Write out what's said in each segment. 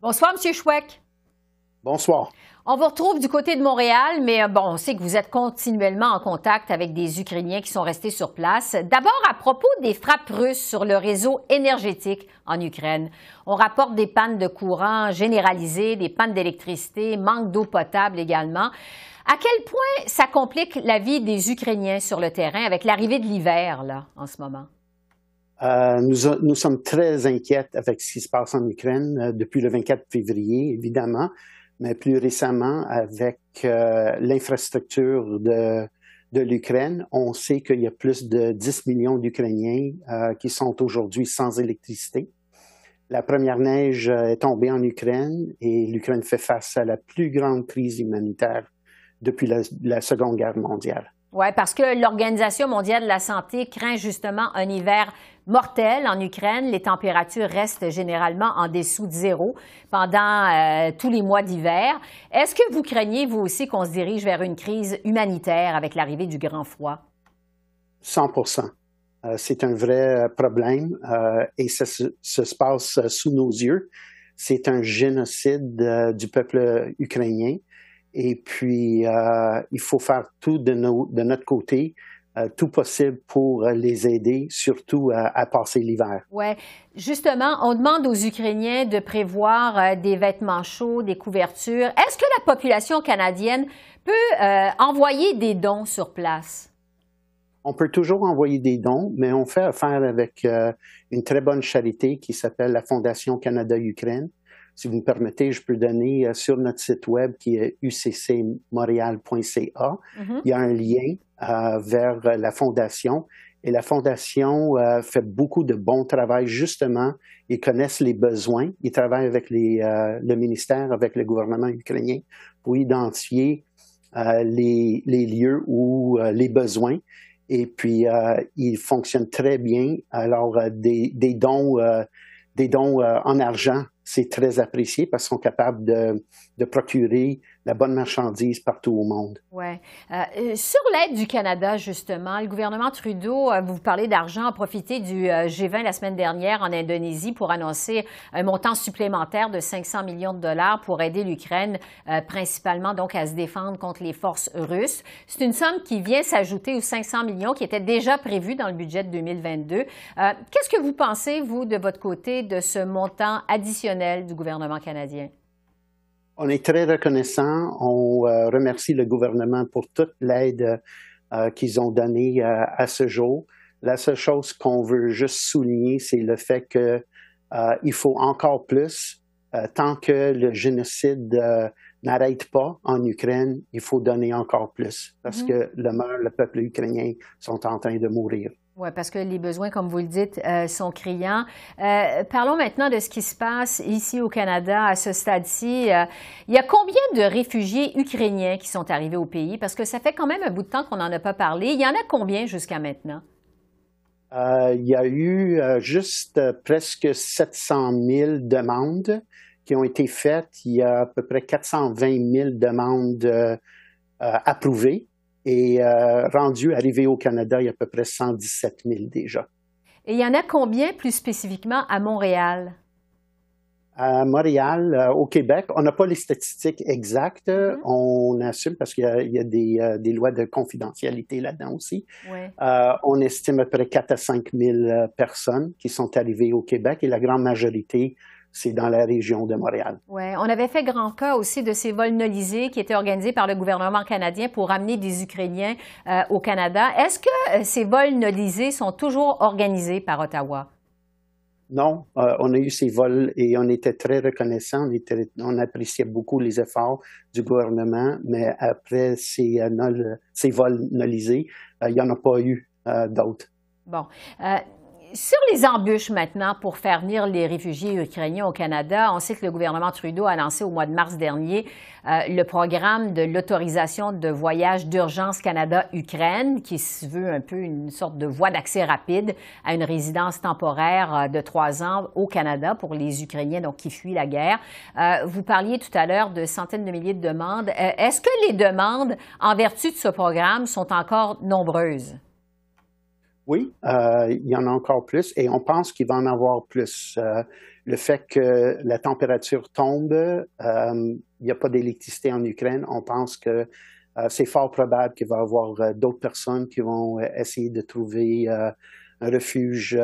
Bonsoir, M. Chouek. Bonsoir. On vous retrouve du côté de Montréal, mais euh, bon, on sait que vous êtes continuellement en contact avec des Ukrainiens qui sont restés sur place. D'abord, à propos des frappes russes sur le réseau énergétique en Ukraine. On rapporte des pannes de courant généralisées, des pannes d'électricité, manque d'eau potable également. À quel point ça complique la vie des Ukrainiens sur le terrain avec l'arrivée de l'hiver, là, en ce moment? Euh, nous, nous, sommes très inquiètes avec ce qui se passe en Ukraine euh, depuis le 24 février, évidemment, mais plus récemment avec euh, l'infrastructure de, de l'Ukraine. On sait qu'il y a plus de 10 millions d'Ukrainiens qui sont aujourd'hui sans électricité. La première neige est tombée en Ukraine et l'Ukraine fait face à la plus grande crise humanitaire depuis la, la Seconde Guerre mondiale. Oui, parce que l'Organisation mondiale de la santé craint justement un hiver mortel en Ukraine. Les températures restent généralement en dessous de zéro pendant euh, tous les mois d'hiver. Est-ce que vous craignez, vous aussi, qu'on se dirige vers une crise humanitaire avec l'arrivée du grand froid? 100 euh, C'est un vrai euh, problème et ça se passe sous nos yeux. C'est un génocide du peuple ukrainien. Et puis, euh, il faut faire tout de, de notre côté euh, tout possible pour euh, les aider, surtout à, passer l'hiver. Oui. Justement, on demande aux Ukrainiens de prévoir des vêtements chauds, des couvertures. Est-ce que la population canadienne peut envoyer des dons sur place? On peut toujours envoyer des dons, mais on fait affaire avec une très bonne charité qui s'appelle la Fondation Canada-Ukraine si vous me permettez, je peux donner euh, sur notre site web qui est uccmontréal.ca. Mm-hmm. Il y a un lien euh, vers euh, la fondation. Et la fondation fait beaucoup de bon travail, justement. Ils connaissent les besoins. Ils travaillent avec le ministère, avec le gouvernement ukrainien pour identifier les, lieux ou les besoins. Et puis, ils fonctionnent très bien. Alors, des, dons, des dons en argent c'est très apprécié parce qu'ils sont capables de, procurer la bonne marchandise partout au monde. Oui. Euh, euh, sur l'aide du Canada, justement, le gouvernement Trudeau, euh, vous parlez d'argent, a profité du G20 la semaine dernière en Indonésie pour annoncer un montant supplémentaire de 500 millions de dollars pour aider l'Ukraine, principalement donc à se défendre contre les forces russes. C'est une somme qui vient s'ajouter aux 500 millions qui étaient déjà prévus dans le budget de 2022. Qu'est-ce que vous pensez, vous, de votre côté, de ce montant additionnel du gouvernement canadien? On est très reconnaissant. On euh, remercie le gouvernement pour toute l'aide euh, qu'ils ont donnée euh, à ce jour. La seule chose qu'on veut juste souligner, c'est le fait qu'il faut encore plus. tant que le génocide n'arrête pas en Ukraine, il faut donner encore plus parce mm-hmm. que le le peuple ukrainien sont en train de mourir. Oui, parce que les besoins, comme vous le dites, euh, sont criants. Euh, parlons maintenant de ce qui se passe ici au Canada à ce stade-ci. Euh, il y a combien de réfugiés ukrainiens qui sont arrivés au pays? Parce que ça fait quand même un bout de temps qu'on n'en a pas parlé. Il y en a combien jusqu'à maintenant? il y a eu juste presque 700 000 demandes qui ont été faites. Il y a à peu près 420 000 demandes approuvées et euh, rendu arrivé au Canada, il y a à peu près 117 000 déjà. Et il y en a combien plus spécifiquement à Montréal? À Montréal, euh, au Québec, on n'a pas les statistiques exactes. Mm-hmm. On assume parce qu'il y, a, euh, des, lois de confidentialité là-dedans aussi. on estime à peu près 4 à 5 000 personnes qui sont arrivées au Québec et la grande majorité c'est dans la région de Montréal. Oui, on avait fait grand cas aussi de ces vols nolisés qui étaient organisés par le gouvernement canadien pour amener des Ukrainiens euh, au Canada. Est-ce que euh, ces vols nolisés sont toujours organisés par Ottawa? Non, euh, on a eu ces vols et on était très reconnaissants, on, appréciait beaucoup les efforts du gouvernement, mais après ces, vols nolisés, il n'y en a pas eu d'autres. Bon sur les embûches maintenant pour faire venir les réfugiés ukrainiens au Canada, on sait que le gouvernement Trudeau a lancé au mois de mars dernier euh, le programme de l'autorisation de voyage d'urgence Canada-Ukraine, qui se veut un peu une sorte de voie d'accès rapide à une résidence temporaire euh, de trois ans au Canada pour les Ukrainiens donc, qui fuient la guerre. Euh, vous parliez tout à l'heure de centaines de milliers de demandes. Est-ce que les demandes en vertu de ce programme sont encore nombreuses? Oui, euh, il y en a encore plus et on pense qu'il va en avoir plus. Euh, le fait que la température tombe, euh, il n'y a pas d'électricité en Ukraine, on pense que c'est fort probable qu'il va y avoir d'autres personnes qui vont essayer de trouver un refuge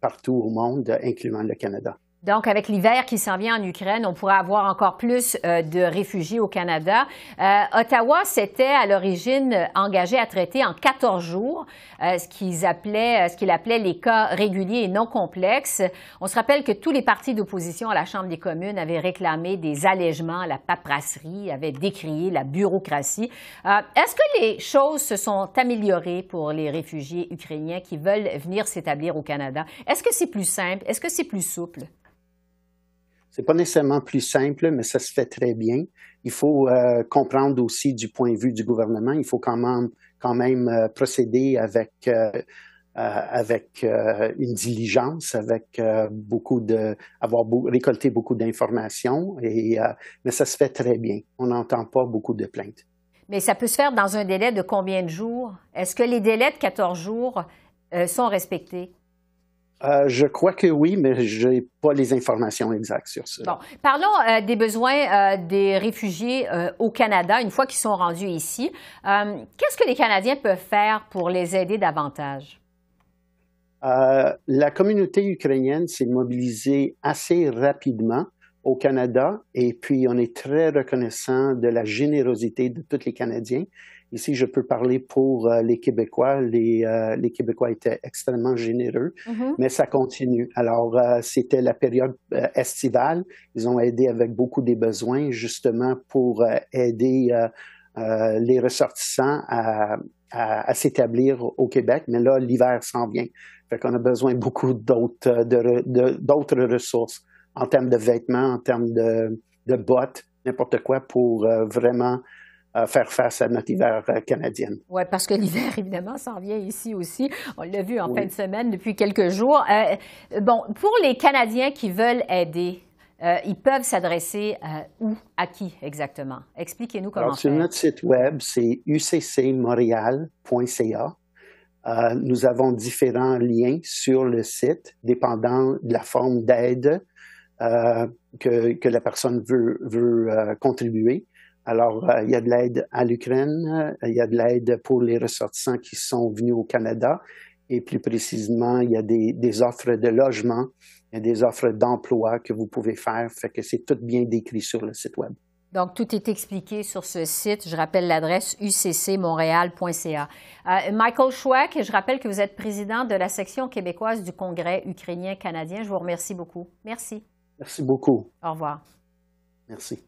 partout au monde, incluant le Canada. Donc, avec l'hiver qui s'en vient en Ukraine, on pourrait avoir encore plus euh, de réfugiés au Canada. Euh, Ottawa s'était à l'origine engagé à traiter en 14 jours euh, ce qu'ils appelaient, ce qu'il appelait les cas réguliers et non complexes. On se rappelle que tous les partis d'opposition à la Chambre des communes avaient réclamé des allègements à la paperasserie, avaient décrié la bureaucratie. Est-ce que les choses se sont améliorées pour les réfugiés ukrainiens qui veulent venir s'établir au Canada? Est-ce que c'est plus simple? Est-ce que c'est plus souple? C'est pas nécessairement plus simple, mais ça se fait très bien. Il faut euh, comprendre aussi du point de vue du gouvernement. Il faut quand même, quand même euh, procéder avec euh, avec une diligence, avec beaucoup de avoir récolté beaucoup d'informations. Et mais ça se fait très bien. On n'entend pas beaucoup de plaintes. Mais ça peut se faire dans un délai de combien de jours Est-ce que les délais de 14 jours sont respectés euh, je crois que oui, mais je n'ai pas les informations exactes sur ça. Bon. Parlons euh, des besoins euh, des réfugiés au Canada une fois qu'ils sont rendus ici. Qu'est-ce que les Canadiens peuvent faire pour les aider davantage? la communauté ukrainienne s'est mobilisée assez rapidement au Canada et puis on est très reconnaissant de la générosité de tous les Canadiens Ici, je peux parler pour euh, les Québécois. Euh, les, Québécois étaient extrêmement généreux, mhm. mais ça continue. Alors, euh, c'était la période estivale. Ils ont aidé avec beaucoup des besoins, justement, pour aider les ressortissants à, s'établir au Québec. Mais là, l'hiver s'en vient. Fait qu'on a besoin beaucoup d'autres ressources en termes de vêtements, en termes de bottes, n'importe quoi pour vraiment à faire face à notre hiver euh, canadien. Oui, parce que l'hiver, évidemment, s'en vient ici aussi. On l'a vu en fin de semaine depuis quelques jours. Euh, bon, pour les Canadiens qui veulent aider, euh, ils peuvent s'adresser où, à qui exactement? Expliquez-nous comment Alors, Sur notre site web, c'est uccmontréal.ca. nous avons différents liens sur le site, dépendant de la forme d'aide que, que, la personne veut contribuer. Alors, euh, il y a de l'aide à l'Ukraine, il y a de l'aide pour les ressortissants qui sont venus au Canada, et plus précisément, il y a des, offres de logement, il y a des offres d'emploi que vous pouvez faire, fait que c'est tout bien décrit sur le site web. Donc, tout est expliqué sur ce site. Je rappelle l'adresse uccmontréal.ca. Euh, Michael Schweck, je rappelle que vous êtes président de la section québécoise du Congrès ukrainien-canadien. Je vous remercie beaucoup. Merci. Merci beaucoup. Au revoir. Merci.